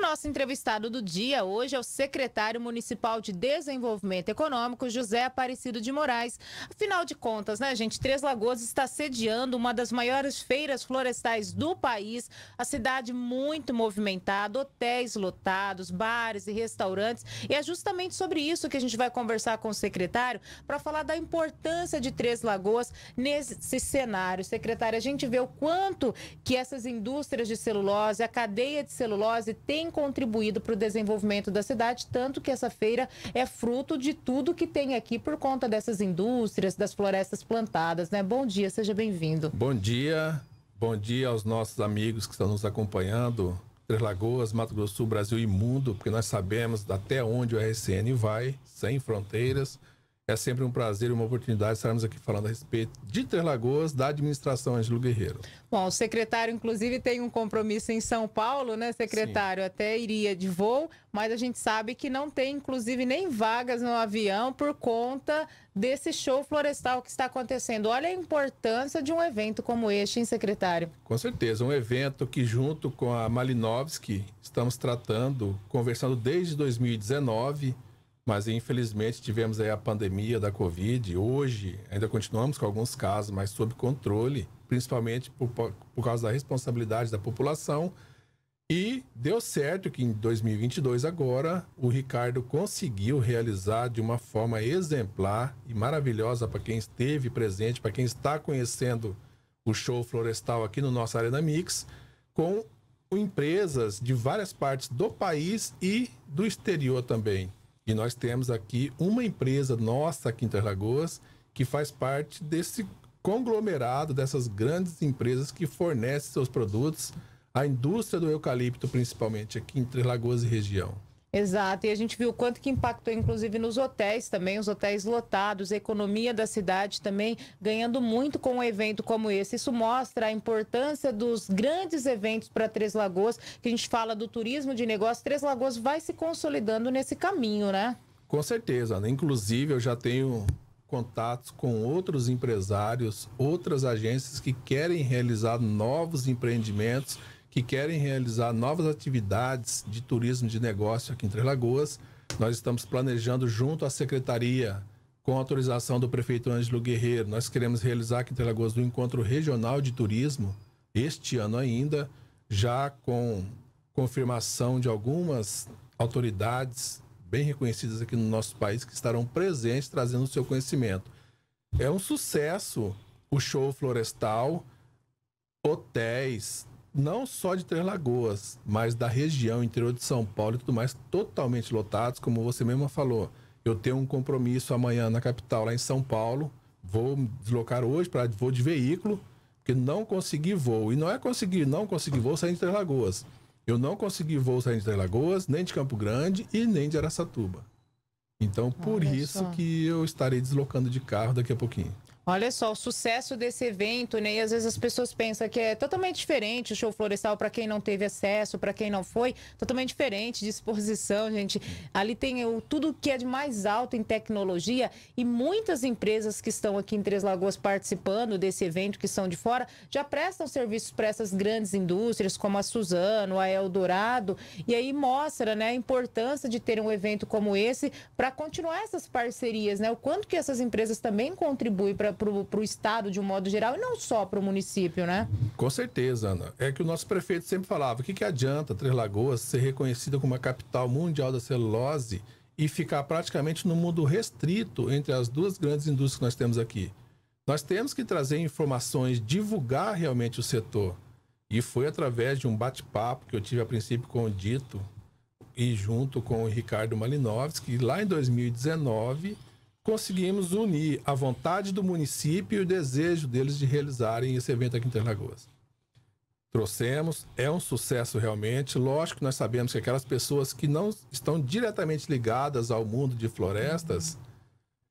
o nosso entrevistado do dia hoje é o secretário municipal de Desenvolvimento Econômico, José Aparecido de Moraes. Afinal de contas, né, gente? Três Lagoas está sediando uma das maiores feiras florestais do país. A cidade muito movimentada, hotéis lotados, bares e restaurantes. E é justamente sobre isso que a gente vai conversar com o secretário para falar da importância de Três Lagoas nesse cenário. Secretário, a gente vê o quanto que essas indústrias de celulose, a cadeia de celulose tem contribuído para o desenvolvimento da cidade, tanto que essa feira é fruto de tudo que tem aqui por conta dessas indústrias, das florestas plantadas, né? Bom dia, seja bem-vindo. Bom dia, bom dia aos nossos amigos que estão nos acompanhando. Três Lagoas, Mato Grosso Sul, Brasil e mundo, porque nós sabemos até onde o RCN vai, sem fronteiras. É sempre um prazer e uma oportunidade estarmos aqui falando a respeito de Lagoas, da administração Ângelo Guerreiro. Bom, o secretário, inclusive, tem um compromisso em São Paulo, né, secretário? Sim. Até iria de voo, mas a gente sabe que não tem, inclusive, nem vagas no avião por conta desse show florestal que está acontecendo. Olha a importância de um evento como este, hein, secretário? Com certeza, um evento que, junto com a Malinovski estamos tratando, conversando desde 2019 mas infelizmente tivemos aí a pandemia da Covid. Hoje ainda continuamos com alguns casos, mas sob controle, principalmente por, por causa da responsabilidade da população. E deu certo que em 2022, agora, o Ricardo conseguiu realizar de uma forma exemplar e maravilhosa para quem esteve presente, para quem está conhecendo o show florestal aqui no nosso Arena Mix, com empresas de várias partes do país e do exterior também. E nós temos aqui uma empresa nossa aqui em Lagoas que faz parte desse conglomerado dessas grandes empresas que fornecem seus produtos à indústria do eucalipto, principalmente aqui em Lagoas e região. Exato, e a gente viu o quanto que impactou, inclusive, nos hotéis também, os hotéis lotados, a economia da cidade também ganhando muito com um evento como esse. Isso mostra a importância dos grandes eventos para Três Lagoas, que a gente fala do turismo de negócio. Três Lagoas vai se consolidando nesse caminho, né? Com certeza, né? inclusive eu já tenho contatos com outros empresários, outras agências que querem realizar novos empreendimentos que querem realizar novas atividades de turismo de negócio aqui em Três Lagoas. Nós estamos planejando junto à Secretaria, com autorização do prefeito Ângelo Guerreiro, nós queremos realizar aqui em Três Lagoas um encontro regional de turismo este ano ainda, já com confirmação de algumas autoridades bem reconhecidas aqui no nosso país que estarão presentes trazendo o seu conhecimento. É um sucesso o show florestal, hotéis, não só de Três Lagoas, mas da região interior de São Paulo e tudo mais, totalmente lotados, como você mesma falou. Eu tenho um compromisso amanhã na capital, lá em São Paulo. Vou me deslocar hoje para vou de veículo, porque não consegui voo. E não é conseguir, não consegui voo saindo de Três Lagoas. Eu não consegui voo saindo de Três Lagoas, nem de Campo Grande e nem de Araçatuba. Então, por Olha isso só. que eu estarei deslocando de carro daqui a pouquinho. Olha só, o sucesso desse evento, né? E às vezes as pessoas pensam que é totalmente diferente o show florestal para quem não teve acesso, para quem não foi, totalmente diferente de exposição, gente. Ali tem o, tudo que é de mais alto em tecnologia e muitas empresas que estão aqui em Três Lagoas participando desse evento, que são de fora, já prestam serviços para essas grandes indústrias, como a Suzano, a Eldorado, e aí mostra né, a importância de ter um evento como esse para continuar essas parcerias, né? O quanto que essas empresas também contribuem para para o Estado de um modo geral e não só para o município, né? Com certeza, Ana. É que o nosso prefeito sempre falava: o que, que adianta Três Lagoas ser reconhecida como a capital mundial da celulose e ficar praticamente no mundo restrito entre as duas grandes indústrias que nós temos aqui? Nós temos que trazer informações, divulgar realmente o setor. E foi através de um bate-papo que eu tive a princípio com o Dito e junto com o Ricardo Malinovski, lá em 2019 conseguimos unir a vontade do município e o desejo deles de realizarem esse evento aqui em Interlagoas. Trouxemos, é um sucesso realmente. Lógico, nós sabemos que aquelas pessoas que não estão diretamente ligadas ao mundo de florestas,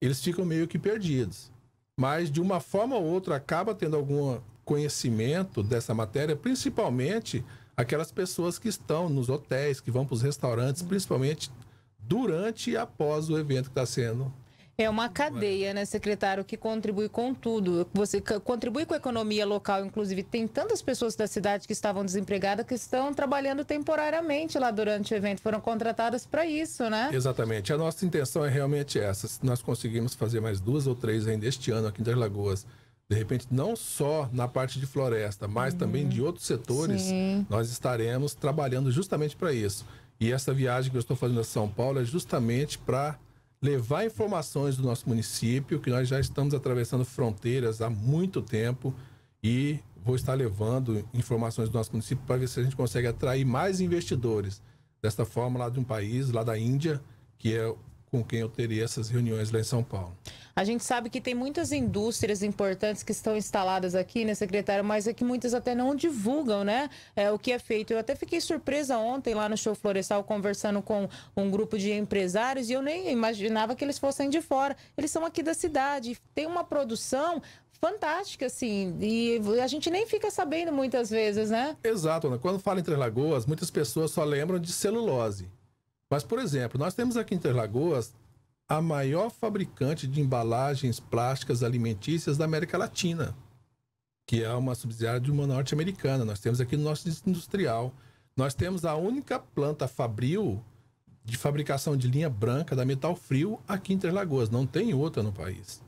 eles ficam meio que perdidos. Mas, de uma forma ou outra, acaba tendo algum conhecimento dessa matéria, principalmente aquelas pessoas que estão nos hotéis, que vão para os restaurantes, principalmente durante e após o evento que está sendo é uma cadeia, né, secretário, que contribui com tudo. Você contribui com a economia local, inclusive. Tem tantas pessoas da cidade que estavam desempregadas que estão trabalhando temporariamente lá durante o evento. Foram contratadas para isso, né? Exatamente. A nossa intenção é realmente essa. Se nós conseguirmos fazer mais duas ou três ainda este ano aqui em Das Lagoas, de repente, não só na parte de floresta, mas uhum. também de outros setores, Sim. nós estaremos trabalhando justamente para isso. E essa viagem que eu estou fazendo a São Paulo é justamente para levar informações do nosso município, que nós já estamos atravessando fronteiras há muito tempo e vou estar levando informações do nosso município para ver se a gente consegue atrair mais investidores. Desta forma, lá de um país, lá da Índia, que é com quem eu teria essas reuniões lá em São Paulo. A gente sabe que tem muitas indústrias importantes que estão instaladas aqui, né, secretário? Mas é que muitas até não divulgam, né, é, o que é feito. Eu até fiquei surpresa ontem lá no show florestal conversando com um grupo de empresários e eu nem imaginava que eles fossem de fora. Eles são aqui da cidade. Tem uma produção fantástica, assim, e a gente nem fica sabendo muitas vezes, né? Exato, né? quando fala em Três Lagoas, muitas pessoas só lembram de celulose. Mas, por exemplo, nós temos aqui em Interlagoas a maior fabricante de embalagens plásticas alimentícias da América Latina, que é uma subsidiária de uma norte-americana. Nós temos aqui no nosso industrial. Nós temos a única planta fabril de fabricação de linha branca da Metal Frio aqui em Interlagoas. Não tem outra no país.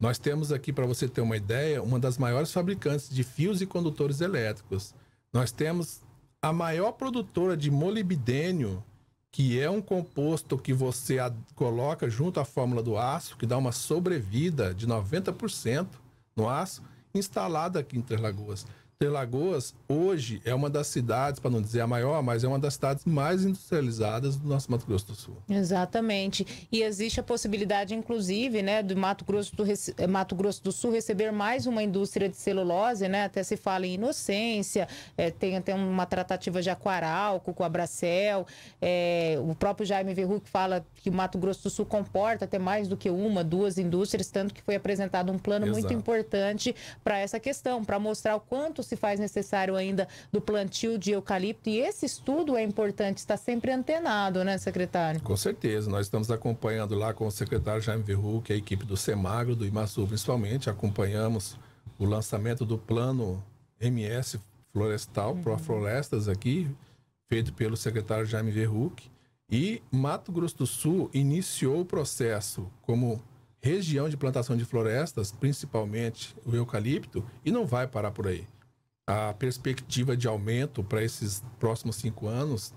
Nós temos aqui, para você ter uma ideia, uma das maiores fabricantes de fios e condutores elétricos. Nós temos a maior produtora de molibdênio que é um composto que você coloca junto à fórmula do aço, que dá uma sobrevida de 90% no aço, instalada aqui em Três Lagoas. Lagoas hoje é uma das cidades, para não dizer a maior, mas é uma das cidades mais industrializadas do nosso Mato Grosso do Sul. Exatamente. E existe a possibilidade, inclusive, né, do Mato Grosso do, Mato Grosso do Sul receber mais uma indústria de celulose, né? Até se fala em inocência, é, tem até uma tratativa de aquaralco com a Bracel. É, o próprio Jaime Verruc fala que o Mato Grosso do Sul comporta até mais do que uma, duas indústrias, tanto que foi apresentado um plano Exato. muito importante para essa questão, para mostrar o quanto se faz necessário ainda do plantio de eucalipto. E esse estudo é importante, está sempre antenado, né, secretário? Com certeza. Nós estamos acompanhando lá com o secretário Jaime Verruc, que a equipe do Semagro, do Imaçu, principalmente. Acompanhamos o lançamento do plano MS florestal, uhum. pró-florestas aqui, feito pelo secretário Jaime Verruc. E Mato Grosso do Sul iniciou o processo como região de plantação de florestas, principalmente o eucalipto, e não vai parar por aí a perspectiva de aumento para esses próximos cinco anos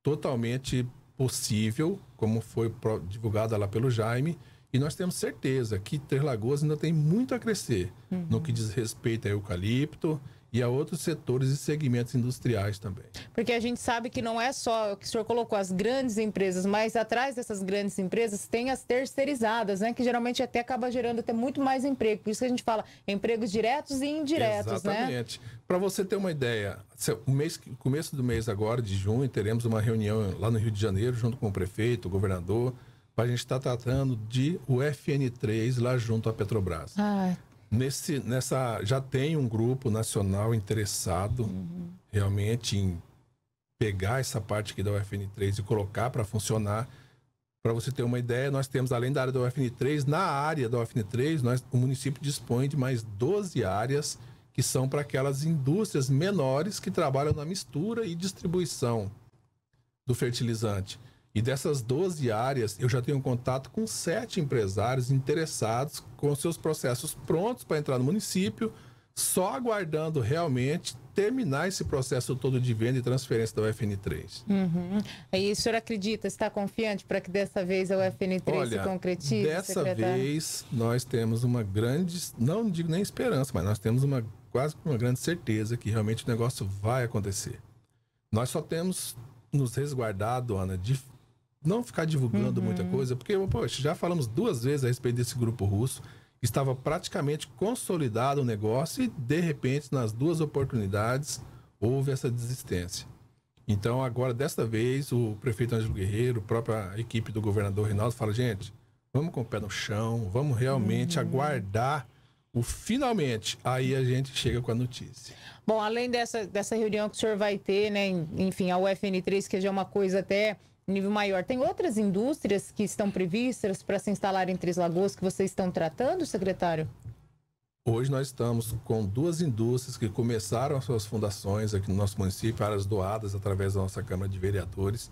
totalmente possível, como foi divulgada lá pelo Jaime, e nós temos certeza que Três Lagoas ainda tem muito a crescer uhum. no que diz respeito a eucalipto e a outros setores e segmentos industriais também. Porque a gente sabe que não é só o que o senhor colocou as grandes empresas, mas atrás dessas grandes empresas tem as terceirizadas, né? Que geralmente até acaba gerando até muito mais emprego. Por isso que a gente fala empregos diretos e indiretos, né? Exatamente. né? Para você ter uma ideia, o mês, começo do mês agora, de junho, teremos uma reunião lá no Rio de Janeiro, junto com o prefeito, o governador, para a gente estar tá tratando de o FN3 lá junto à Petrobras. Ah, Nesse, nessa, já tem um grupo nacional interessado uhum. realmente em pegar essa parte aqui da UFN3 e colocar para funcionar. Para você ter uma ideia, nós temos, além da área da UFN3, na área da UFN3, nós, o município dispõe de mais 12 áreas que são para aquelas indústrias menores que trabalham na mistura e distribuição do fertilizante. E dessas 12 áreas, eu já tenho contato com sete empresários interessados com seus processos prontos para entrar no município, só aguardando realmente terminar esse processo todo de venda e transferência da UFN3. Uhum. E o senhor acredita, está confiante para que dessa vez a UFN3 Olha, se concretize? Dessa secretário? vez nós temos uma grande, não digo nem esperança, mas nós temos uma quase uma grande certeza que realmente o negócio vai acontecer. Nós só temos nos resguardado, Ana, de não ficar divulgando uhum. muita coisa, porque, poxa, já falamos duas vezes a respeito desse grupo russo. Estava praticamente consolidado o negócio e, de repente, nas duas oportunidades, houve essa desistência. Então, agora, desta vez, o prefeito Ângelo Guerreiro, a própria equipe do governador Reinaldo, fala: gente, vamos com o pé no chão, vamos realmente uhum. aguardar o finalmente, aí a gente chega com a notícia. Bom, além dessa, dessa reunião que o senhor vai ter, né, enfim, a UFN3, que já é uma coisa até nível maior. Tem outras indústrias que estão previstas para se instalar em Três Lagoas que vocês estão tratando, secretário? Hoje nós estamos com duas indústrias que começaram as suas fundações aqui no nosso município, áreas doadas através da nossa Câmara de Vereadores.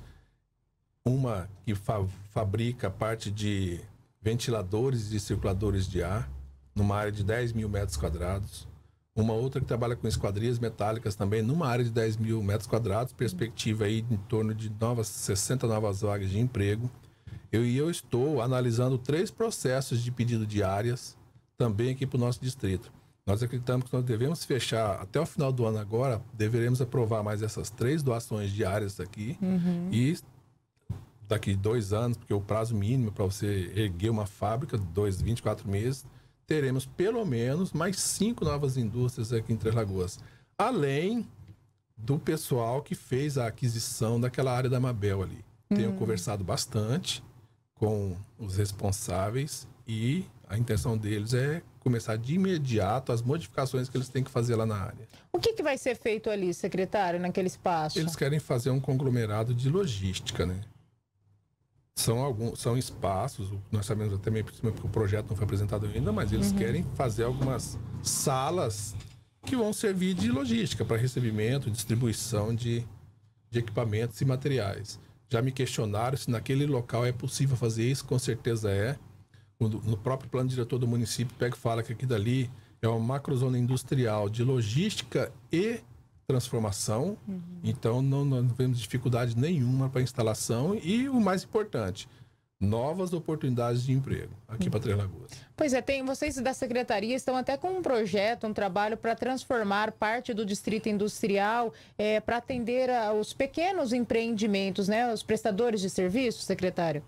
Uma que fa fabrica parte de ventiladores e circuladores de ar, numa área de 10 mil metros quadrados uma outra que trabalha com esquadrias metálicas também, numa área de 10 mil metros quadrados, perspectiva aí em torno de novas 60 novas vagas de emprego. Eu, e eu estou analisando três processos de pedido de áreas também aqui para o nosso distrito. Nós acreditamos que nós devemos fechar até o final do ano agora, deveremos aprovar mais essas três doações de áreas aqui uhum. e daqui dois anos, porque o prazo mínimo para você erguer uma fábrica, dois, 24 meses, teremos pelo menos mais cinco novas indústrias aqui em Três Lagoas. Além do pessoal que fez a aquisição daquela área da Mabel ali. Tenho hum. conversado bastante com os responsáveis e a intenção deles é começar de imediato as modificações que eles têm que fazer lá na área. O que, que vai ser feito ali, secretário, naquele espaço? Eles querem fazer um conglomerado de logística, né? são alguns são espaços nós sabemos até mesmo porque o projeto não foi apresentado ainda mas eles uhum. querem fazer algumas salas que vão servir de logística para recebimento distribuição de, de equipamentos e materiais já me questionaram se naquele local é possível fazer isso com certeza é no próprio plano diretor do município pega fala que aqui dali é uma macrozona industrial de logística e transformação, uhum. então não, não tivemos dificuldade nenhuma para instalação e o mais importante, novas oportunidades de emprego aqui uhum. para Três Lagoas. Pois é, tem, vocês da secretaria estão até com um projeto, um trabalho para transformar parte do distrito industrial é, para atender aos pequenos empreendimentos, né, os prestadores de serviços, secretário?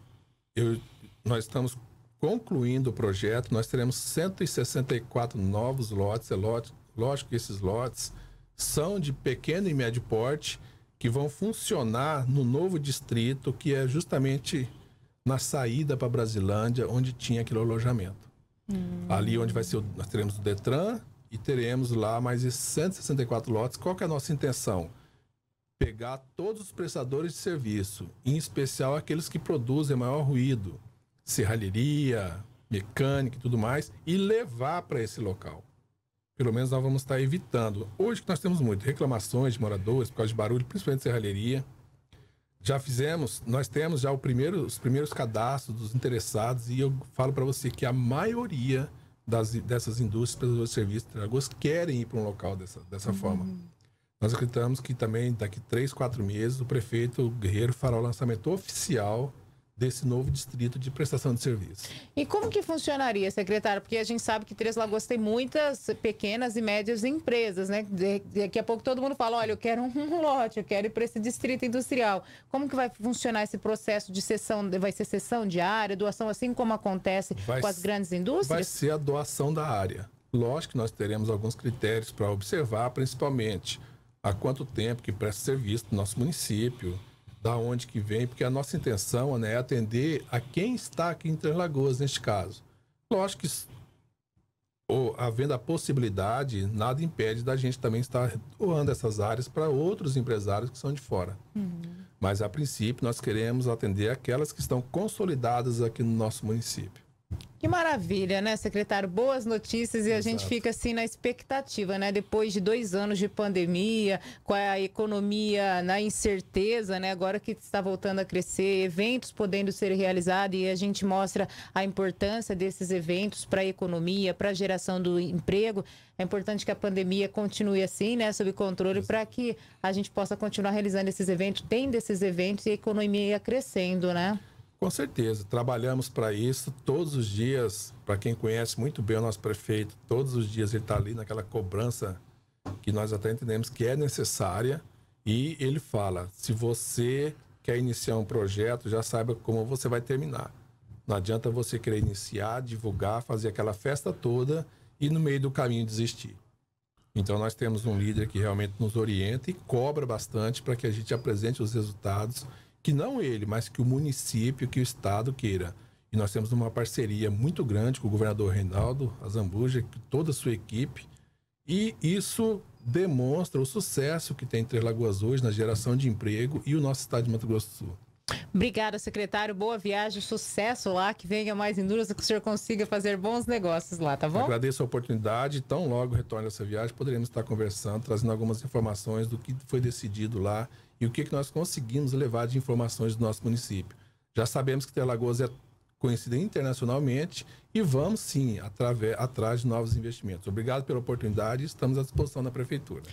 Eu, nós estamos concluindo o projeto, nós teremos 164 novos lotes, é lote, lógico que esses lotes são de pequeno e médio porte que vão funcionar no novo distrito, que é justamente na saída para Brasilândia, onde tinha aquele alojamento. Hum. Ali onde vai ser, o, nós teremos o Detran e teremos lá mais de 164 lotes. Qual que é a nossa intenção? Pegar todos os prestadores de serviço, em especial aqueles que produzem maior ruído, serralheria, mecânica e tudo mais, e levar para esse local pelo menos nós vamos estar evitando. Hoje que nós temos muito reclamações de moradores por causa de barulho, principalmente de serralheria. Já fizemos, nós temos já primeiro, os primeiros cadastros dos interessados e eu falo para você que a maioria das, dessas indústrias, prestadores de serviços, tragos, querem ir para um local dessa, dessa uhum. forma. Nós acreditamos que também daqui três, quatro meses o prefeito Guerreiro fará o lançamento oficial desse novo distrito de prestação de serviço. E como que funcionaria, secretário? Porque a gente sabe que Três Lagoas tem muitas pequenas e médias empresas, né? Daqui a pouco todo mundo fala, olha, eu quero um lote, eu quero ir para esse distrito industrial. Como que vai funcionar esse processo de sessão, vai ser sessão de área, doação, assim como acontece vai com as grandes indústrias? Vai ser a doação da área. Lógico que nós teremos alguns critérios para observar, principalmente há quanto tempo que presta serviço no nosso município, da onde que vem, porque a nossa intenção né, é atender a quem está aqui em Três Lagoas, neste caso. Lógico que ou, havendo a possibilidade, nada impede da gente também estar doando essas áreas para outros empresários que são de fora. Uhum. Mas, a princípio, nós queremos atender aquelas que estão consolidadas aqui no nosso município. Que maravilha, né, secretário? Boas notícias e Exato. a gente fica assim na expectativa, né? Depois de dois anos de pandemia, com a economia na incerteza, né? Agora que está voltando a crescer, eventos podendo ser realizados e a gente mostra a importância desses eventos para a economia, para a geração do emprego. É importante que a pandemia continue assim, né? Sob controle, para que a gente possa continuar realizando esses eventos, tendo esses eventos e a economia crescendo, né? Com certeza, trabalhamos para isso todos os dias. Para quem conhece muito bem o nosso prefeito, todos os dias ele está ali naquela cobrança que nós até entendemos que é necessária. E ele fala: se você quer iniciar um projeto, já saiba como você vai terminar. Não adianta você querer iniciar, divulgar, fazer aquela festa toda e no meio do caminho desistir. Então nós temos um líder que realmente nos orienta e cobra bastante para que a gente apresente os resultados que não ele, mas que o município, que o Estado queira. E nós temos uma parceria muito grande com o governador Reinaldo Azambuja, toda a sua equipe, e isso demonstra o sucesso que tem Três Lagoas hoje na geração de emprego e o nosso estado de Mato Grosso do Sul. Obrigada, secretário. Boa viagem, sucesso lá, que venha mais indústria, que o senhor consiga fazer bons negócios lá, tá bom? agradeço a oportunidade. Tão logo retorno dessa viagem, poderemos estar conversando, trazendo algumas informações do que foi decidido lá e o que, que nós conseguimos levar de informações do nosso município. Já sabemos que Interlagoas é conhecida internacionalmente e vamos sim através, atrás de novos investimentos. Obrigado pela oportunidade, estamos à disposição da Prefeitura.